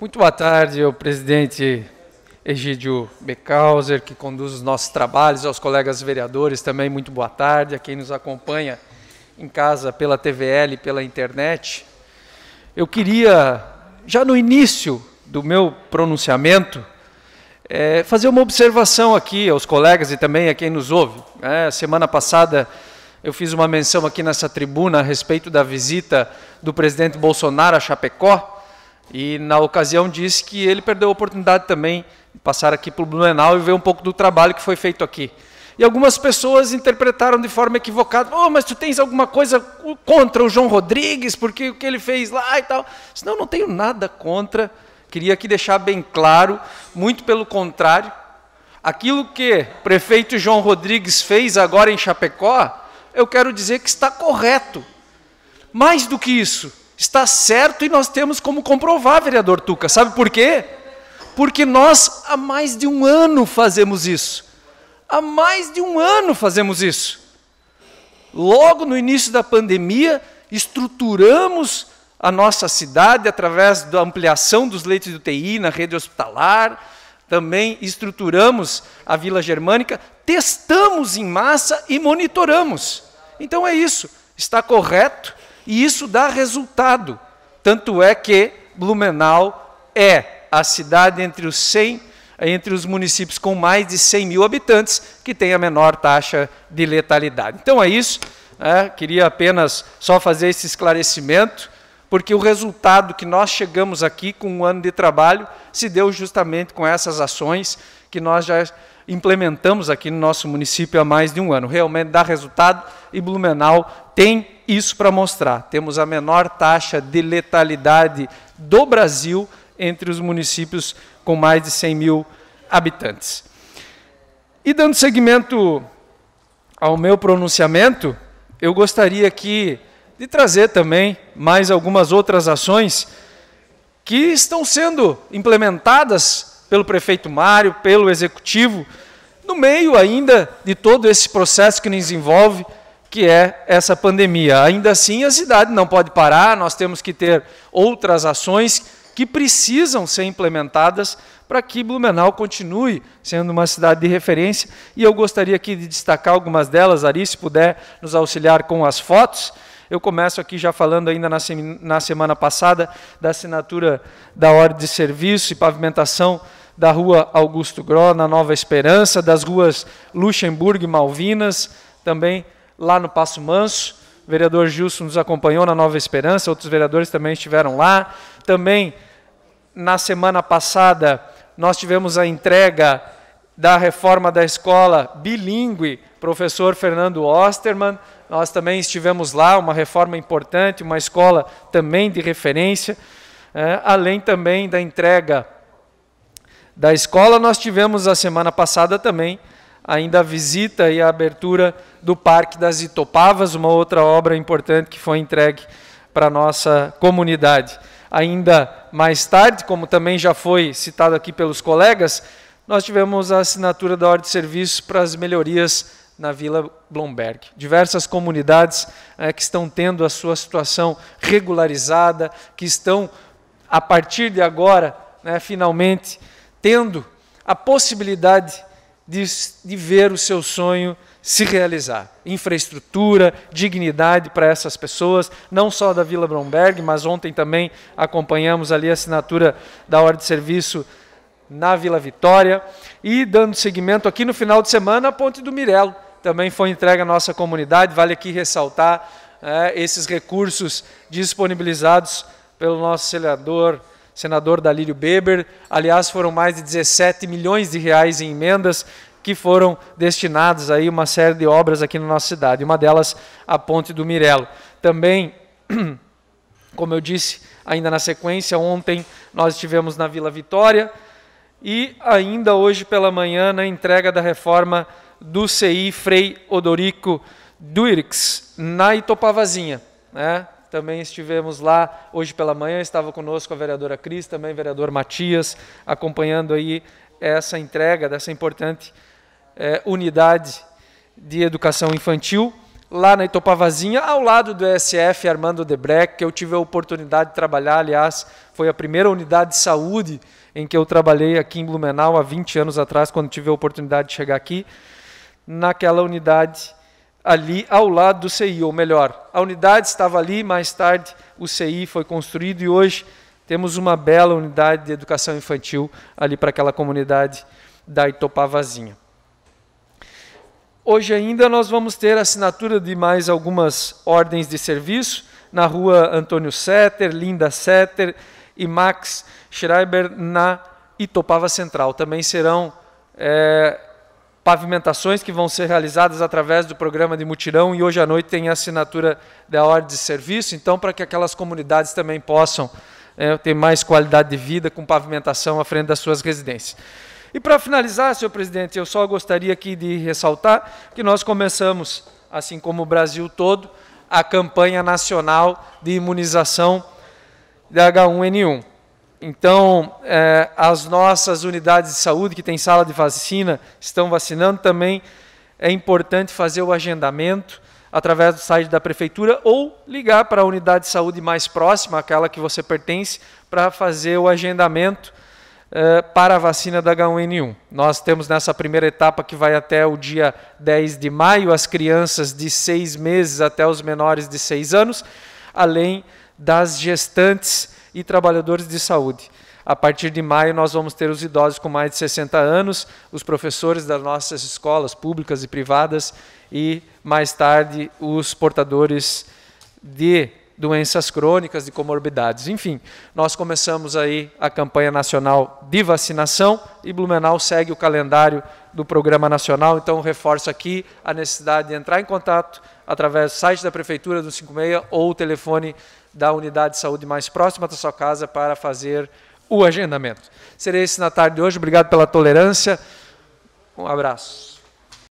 Muito boa tarde ao presidente Egídio Beckhauser, que conduz os nossos trabalhos, aos colegas vereadores também, muito boa tarde, a quem nos acompanha em casa pela TVL e pela internet. Eu queria, já no início do meu pronunciamento, é, fazer uma observação aqui aos colegas e também a quem nos ouve. É, semana passada eu fiz uma menção aqui nessa tribuna a respeito da visita do presidente Bolsonaro a Chapecó e na ocasião disse que ele perdeu a oportunidade também de passar aqui pelo Blumenau e ver um pouco do trabalho que foi feito aqui. E algumas pessoas interpretaram de forma equivocada: oh, mas tu tens alguma coisa contra o João Rodrigues, porque o que ele fez lá e tal. Senão, não tenho nada contra. Queria aqui deixar bem claro, muito pelo contrário, aquilo que o prefeito João Rodrigues fez agora em Chapecó, eu quero dizer que está correto. Mais do que isso, está certo e nós temos como comprovar, vereador Tuca. Sabe por quê? Porque nós há mais de um ano fazemos isso. Há mais de um ano fazemos isso. Logo no início da pandemia, estruturamos a nossa cidade através da ampliação dos leitos de UTI na rede hospitalar, também estruturamos a Vila Germânica, testamos em massa e monitoramos. Então é isso, está correto, e isso dá resultado. Tanto é que Blumenau é a cidade entre os 100 entre os municípios com mais de 100 mil habitantes que tem a menor taxa de letalidade. Então é isso. Né? Queria apenas só fazer esse esclarecimento, porque o resultado que nós chegamos aqui com um ano de trabalho se deu justamente com essas ações que nós já implementamos aqui no nosso município há mais de um ano. Realmente dá resultado e Blumenau tem isso para mostrar. Temos a menor taxa de letalidade do Brasil entre os municípios com mais de 100 mil habitantes. E dando seguimento ao meu pronunciamento, eu gostaria aqui de trazer também mais algumas outras ações que estão sendo implementadas pelo prefeito Mário, pelo executivo, no meio ainda de todo esse processo que nos envolve, que é essa pandemia. Ainda assim, a cidade não pode parar, nós temos que ter outras ações que precisam ser implementadas para que Blumenau continue sendo uma cidade de referência. E eu gostaria aqui de destacar algumas delas, Ari, se puder nos auxiliar com as fotos. Eu começo aqui já falando ainda na, semana passada da assinatura da ordem de serviço e pavimentação da rua Augusto Gró, na Nova Esperança, das ruas Luxemburgo e Malvinas, também lá no Passo Manso. O vereador Gilson nos acompanhou na Nova Esperança, outros vereadores também estiveram lá. Também, na semana passada, nós tivemos a entrega da reforma da escola bilíngue, professor Fernando Osterman. Nós também estivemos lá, uma reforma importante, uma escola também de referência, é, além também da entrega da escola, nós tivemos a semana passada também ainda a visita e a abertura do Parque das Itopavas, uma outra obra importante que foi entregue para a nossa comunidade. Ainda mais tarde, como também já foi citado aqui pelos colegas, nós tivemos a assinatura da ordem de serviço para as melhorias na Vila Blomberg. Diversas comunidades é, que estão tendo a sua situação regularizada, que estão, a partir de agora, né, finalmente, tendo a possibilidade de, de ver o seu sonho se realizar. Infraestrutura, dignidade para essas pessoas, não só da Vila Bromberg, mas ontem também acompanhamos ali a assinatura da hora de serviço na Vila Vitória. E dando seguimento aqui no final de semana, a Ponte do Mirelo também foi entregue à nossa comunidade. Vale aqui ressaltar é, esses recursos disponibilizados pelo nosso senador senador Dalírio Beber. Aliás, foram mais de 17 milhões de reais em emendas que foram destinados a uma série de obras aqui na nossa cidade. Uma delas, a Ponte do Mirelo. Também, como eu disse ainda na sequência, ontem nós estivemos na Vila Vitória e ainda hoje pela manhã na entrega da reforma do CI Frei Odorico Duirix, na Itopavazinha. Né? Também estivemos lá hoje pela manhã, estava conosco a vereadora Cris, também o vereador Matias, acompanhando aí essa entrega dessa importante é, unidade de educação infantil lá na Itopavazinha, ao lado do ESF Armando Debreck, que eu tive a oportunidade de trabalhar, aliás, foi a primeira unidade de saúde em que eu trabalhei aqui em Blumenau há 20 anos atrás, quando tive a oportunidade de chegar aqui. Naquela unidade ali ao lado do CI, ou melhor, a unidade estava ali, mais tarde o CI foi construído e hoje temos uma bela unidade de educação infantil ali para aquela comunidade da Itopavazinha. Hoje ainda nós vamos ter a assinatura de mais algumas ordens de serviço na rua Antônio Setter, Linda Setter e Max Schreiber na Itopava Central. Também serão é, pavimentações que vão ser realizadas através do programa de mutirão e hoje à noite tem a assinatura da ordem de serviço, então para que aquelas comunidades também possam é, ter mais qualidade de vida com pavimentação à frente das suas residências. E para finalizar, senhor presidente, eu só gostaria aqui de ressaltar que nós começamos, assim como o Brasil todo, a campanha nacional de imunização de H1N1. Então, é, as nossas unidades de saúde que tem sala de vacina estão vacinando também. É importante fazer o agendamento através do site da prefeitura ou ligar para a unidade de saúde mais próxima, aquela que você pertence, para fazer o agendamento é, para a vacina da H1N1. Nós temos nessa primeira etapa que vai até o dia 10 de maio as crianças de seis meses até os menores de seis anos, além das gestantes e trabalhadores de saúde. A partir de maio, nós vamos ter os idosos com mais de 60 anos, os professores das nossas escolas públicas e privadas e, mais tarde, os portadores de doenças crônicas, de comorbidades. Enfim, nós começamos aí a campanha nacional de vacinação e Blumenau segue o calendário do programa nacional, então reforço aqui a necessidade de entrar em contato através do site da prefeitura do 56 ou o telefone da unidade de saúde mais próxima da sua casa para fazer o agendamento. Serei esse na tarde de hoje. Obrigado pela tolerância. Um abraço.